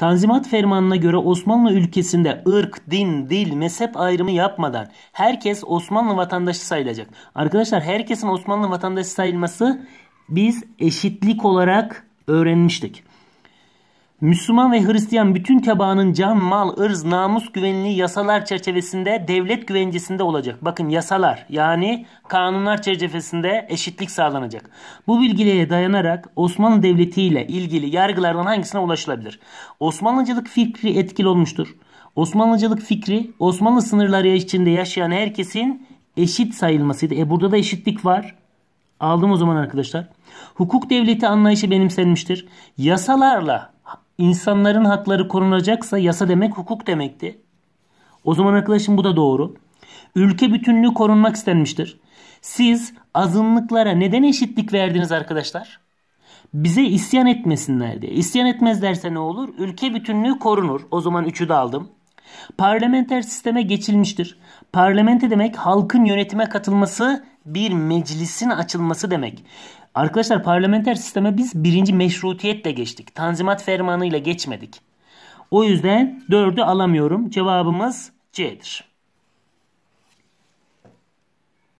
Tanzimat fermanına göre Osmanlı ülkesinde ırk, din, dil, mezhep ayrımı yapmadan herkes Osmanlı vatandaşı sayılacak. Arkadaşlar herkesin Osmanlı vatandaşı sayılması biz eşitlik olarak öğrenmiştik. Müslüman ve Hristiyan bütün tebaanın can, mal, ırz, namus güvenliği yasalar çerçevesinde devlet güvencesinde olacak. Bakın yasalar yani kanunlar çerçevesinde eşitlik sağlanacak. Bu bilgiye dayanarak Osmanlı Devleti ile ilgili yargılardan hangisine ulaşılabilir? Osmanlıcılık fikri etkili olmuştur. Osmanlıcılık fikri Osmanlı sınırları içinde yaşayan herkesin eşit sayılmasıydı. E burada da eşitlik var. Aldım o zaman arkadaşlar. Hukuk devleti anlayışı benimsenmiştir. Yasalarla insanların hakları korunacaksa yasa demek hukuk demekti. O zaman arkadaşım bu da doğru. Ülke bütünlüğü korunmak istenmiştir. Siz azınlıklara neden eşitlik verdiniz arkadaşlar? Bize isyan etmesinler diye. İsyan etmezlerse ne olur? Ülke bütünlüğü korunur. O zaman üçü de aldım. Parlamenter sisteme geçilmiştir. Parlamente demek halkın yönetime katılması, bir meclisin açılması demek. Arkadaşlar parlamenter sisteme biz birinci meşrutiyetle geçtik. Tanzimat fermanıyla geçmedik. O yüzden 4'ü alamıyorum. Cevabımız C'dir.